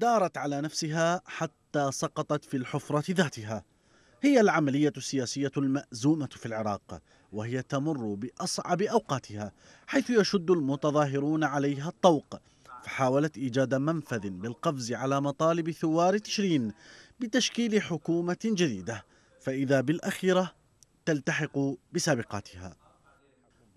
دارت على نفسها حتى سقطت في الحفرة ذاتها هي العملية السياسية المأزومة في العراق وهي تمر بأصعب أوقاتها حيث يشد المتظاهرون عليها الطوق فحاولت إيجاد منفذ للقفز على مطالب ثوار تشرين بتشكيل حكومة جديدة فإذا بالأخيرة تلتحق بسابقاتها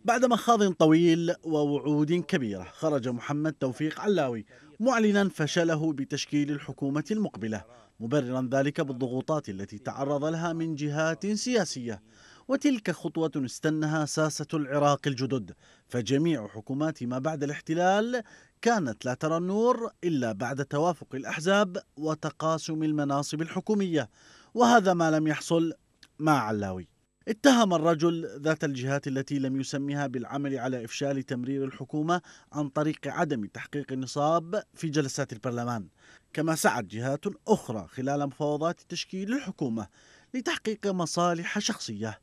بعد مخاض طويل ووعود كبيرة خرج محمد توفيق علاوي معلنا فشله بتشكيل الحكومة المقبلة مبررا ذلك بالضغوطات التي تعرض لها من جهات سياسية وتلك خطوة استنها ساسة العراق الجدد فجميع حكومات ما بعد الاحتلال كانت لا ترى النور إلا بعد توافق الأحزاب وتقاسم المناصب الحكومية وهذا ما لم يحصل مع علاوي اتهم الرجل ذات الجهات التي لم يسمها بالعمل على افشال تمرير الحكومه عن طريق عدم تحقيق النصاب في جلسات البرلمان، كما سعت جهات اخرى خلال مفاوضات تشكيل الحكومه لتحقيق مصالح شخصيه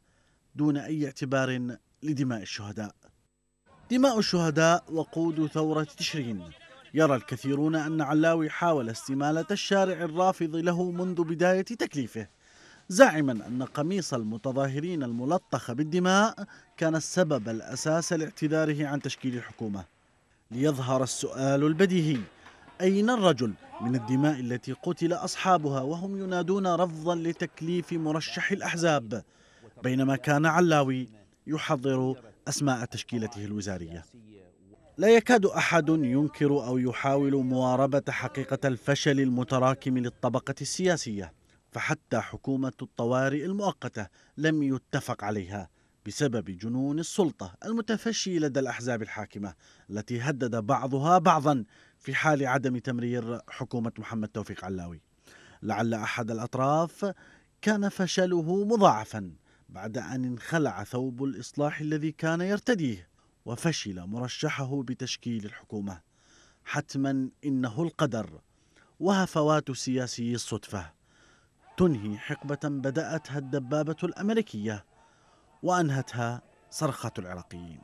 دون اي اعتبار لدماء الشهداء. دماء الشهداء وقود ثوره تشرين يرى الكثيرون ان علاوي حاول استماله الشارع الرافض له منذ بدايه تكليفه. زاعما أن قميص المتظاهرين الملطخ بالدماء كان السبب الأساس لاعتذاره عن تشكيل الحكومة ليظهر السؤال البديهي أين الرجل من الدماء التي قتل أصحابها وهم ينادون رفضا لتكليف مرشح الأحزاب بينما كان علاوي يحضر أسماء تشكيلته الوزارية لا يكاد أحد ينكر أو يحاول مواربة حقيقة الفشل المتراكم للطبقة السياسية فحتى حكومة الطوارئ المؤقتة لم يتفق عليها بسبب جنون السلطة المتفشي لدى الأحزاب الحاكمة التي هدد بعضها بعضا في حال عدم تمرير حكومة محمد توفيق علاوي لعل أحد الأطراف كان فشله مضاعفا بعد أن انخلع ثوب الإصلاح الذي كان يرتديه وفشل مرشحه بتشكيل الحكومة حتما إنه القدر وهفوات سياسي الصدفه تنهي حقبة بدأتها الدبابة الأمريكية وأنهتها صرخة العراقيين